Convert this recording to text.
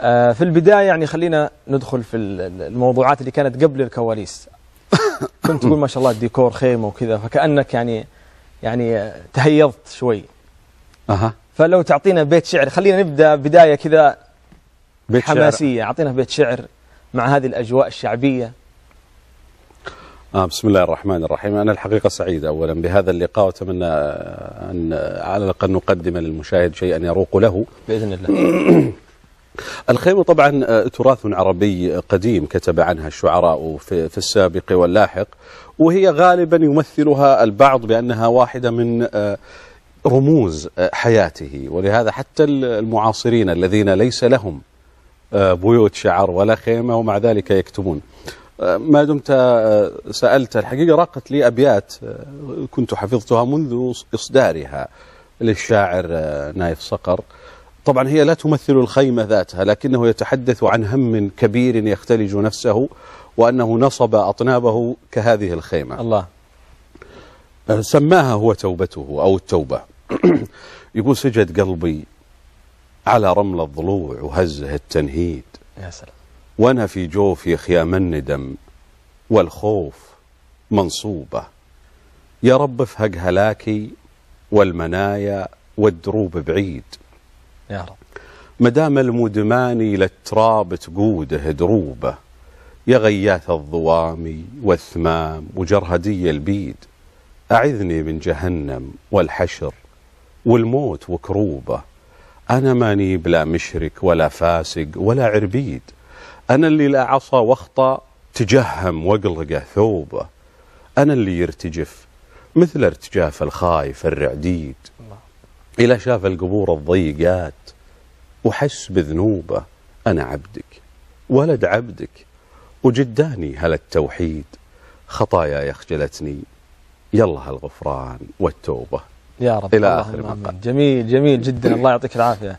آه، في البداية يعني خلينا ندخل في الموضوعات اللي كانت قبل الكواليس كنت تقول ما شاء الله الديكور خيمة وكذا فكأنك يعني يعني تهيضت شوي أها فلو تعطينا بيت شعر خلينا نبدأ بداية كذا بيت حماسية أعطينا بيت شعر مع هذه الأجواء الشعبية آه بسم الله الرحمن الرحيم أنا الحقيقة سعيد أولا بهذا اللقاء وأتمنى أن على الأقل نقدم للمشاهد شيئا يروق له بإذن الله الخيمة طبعا آه، تراث عربي قديم كتب عنها الشعراء في السابق واللاحق وهي غالبا يمثلها البعض بأنها واحدة من آه، رموز آه، حياته ولهذا حتى المعاصرين الذين ليس لهم بيوت شعر ولا خيمة ومع ذلك يكتبون ما دمت سألت الحقيقة راقت لي أبيات كنت حفظتها منذ إصدارها للشاعر نايف صقر طبعا هي لا تمثل الخيمة ذاتها لكنه يتحدث عن هم كبير يختلج نفسه وأنه نصب أطنابه كهذه الخيمة الله أه، سماها هو توبته أو التوبة يقول سجد قلبي على رمل الضلوع وهزه التنهيد يا سلام وأنا في جوفي خيام الندم والخوف منصوبة يا رب افهق هلاكي والمنايا والدروب بعيد يا رب مدام المدمان إلى التراب تقوده دروبه يا غياث الظوامي والثمام وجرهدي البيد أعذني من جهنم والحشر والموت وكروبه أنا ماني بلا مشرك ولا فاسق ولا عربيد أنا اللي لا عصى واخطأ تجهم واقلقه ثوبه أنا اللي يرتجف مثل ارتجاف الخايف الرعديد إلى شاف القبور الضيقات وحس بذنوبه أنا عبدك ولد عبدك وجداني هل التوحيد خطاياي يخجلتني يلا هالغفران والتوبة يا رب إلى آخر جميل جميل جدا الله يعطيك العافية